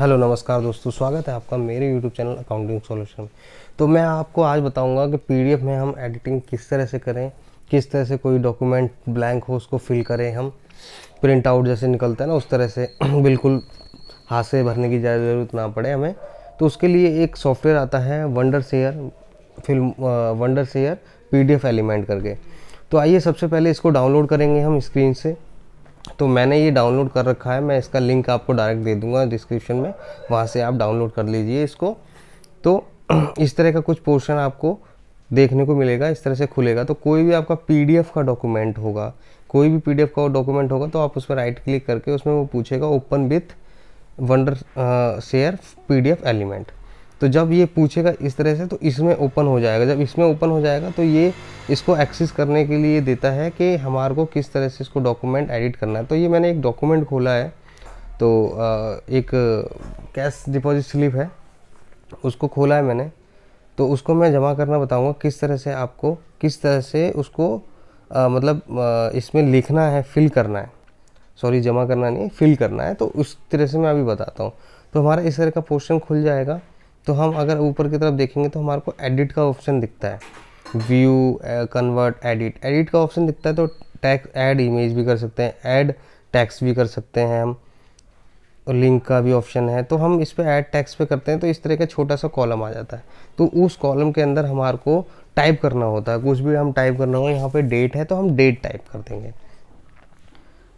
hello नमस्कार दोस्तों स्वागत है आपका मेरे यूट्यूब चैनल अकाउंटिंग सॉल्यूशन तो मैं आपको आज बताऊंगा कि पीडीएफ में हम एडिटिंग किस तरह से करें किस तरह से कोई डॉक्यूमेंट ब्लैंक हो उसको फिल करें हम प्रिंट आउट जैसे निकलता है ना उस तरह से बिल्कुल हाथ से भरने की ज़्यादा ज़रूरत ना पड़े हमें तो उसके लिए एक सॉफ्टवेयर आता है Wondershare film Wondershare P element करके तो आइए सबसे पहले इसको डाउनलोड करेंगे हम स्क्रीन से तो मैंने ये डाउनलोड कर रखा है मैं इसका लिंक आपको डायरेक्ट दे दूंगा डिस्क्रिप्शन में वहाँ से आप डाउनलोड कर लीजिए इसको तो इस तरह का कुछ पोर्शन आपको देखने को मिलेगा इस तरह से खुलेगा तो कोई भी आपका पी का डॉक्यूमेंट होगा कोई भी पी का डॉक्यूमेंट होगा तो आप उस पर राइट क्लिक करके उसमें वो पूछेगा open with Wondershare P element तो जब ये पूछेगा इस तरह से तो इसमें ओपन हो जाएगा जब इसमें ओपन हो जाएगा तो ये इसको एक्सेस करने के लिए देता है कि हमारे को किस तरह से इसको डॉक्यूमेंट एडिट करना है तो ये मैंने एक डॉक्यूमेंट खोला है तो एक कैश डिपॉजिट स्लिप है उसको खोला है मैंने तो उसको मैं जमा करना बताऊँगा किस तरह से आपको किस तरह से उसको आ, मतलब आ, इसमें लिखना है फिल करना है सॉरी जमा करना नहीं फिल करना है तो उस तरह से मैं अभी बताता हूँ तो हमारा इस तरह का पोर्शन खुल जाएगा तो हम अगर ऊपर की तरफ देखेंगे तो हमारे को एडिट का ऑप्शन दिखता है व्यू कन्वर्ट एडिट एडिट का ऑप्शन दिखता है तो टैक्स ऐड इमेज भी कर सकते हैं ऐड टैक्स भी कर सकते हैं हम लिंक का भी ऑप्शन है तो हम इस पर ऐड टैक्स पे करते हैं तो इस तरह का छोटा सा कॉलम आ जाता है तो उस कॉलम के अंदर हमारे को टाइप करना होता है कुछ भी हम टाइप करना हो यहाँ पे डेट है तो हम डेट टाइप कर देंगे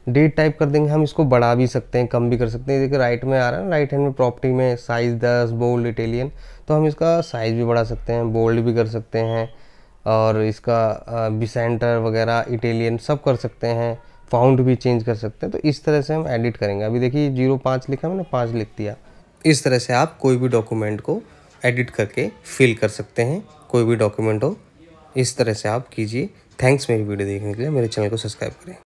डेट टाइप कर देंगे हम इसको बढ़ा भी सकते हैं कम भी कर सकते हैं देखिए राइट में आ रहा है राइट हैंड में प्रॉपर्टी में साइज़ दस बोल्ड इटेलियन तो हम इसका साइज़ भी बढ़ा सकते हैं बोल्ड भी कर सकते हैं और इसका बिसेंटर वगैरह इटेलियन सब कर सकते हैं फाउंड भी चेंज कर सकते हैं तो इस तरह से हम एडिट करेंगे अभी देखिए जीरो पाँच लिखा मैंने पाँच लिख दिया इस तरह से आप कोई भी डॉक्यूमेंट को एडिट करके फिल कर सकते हैं कोई भी डॉक्यूमेंट हो इस तरह से आप कीजिए थैंक्स मेरी वीडियो देखने के लिए मेरे चैनल को सब्सक्राइब करें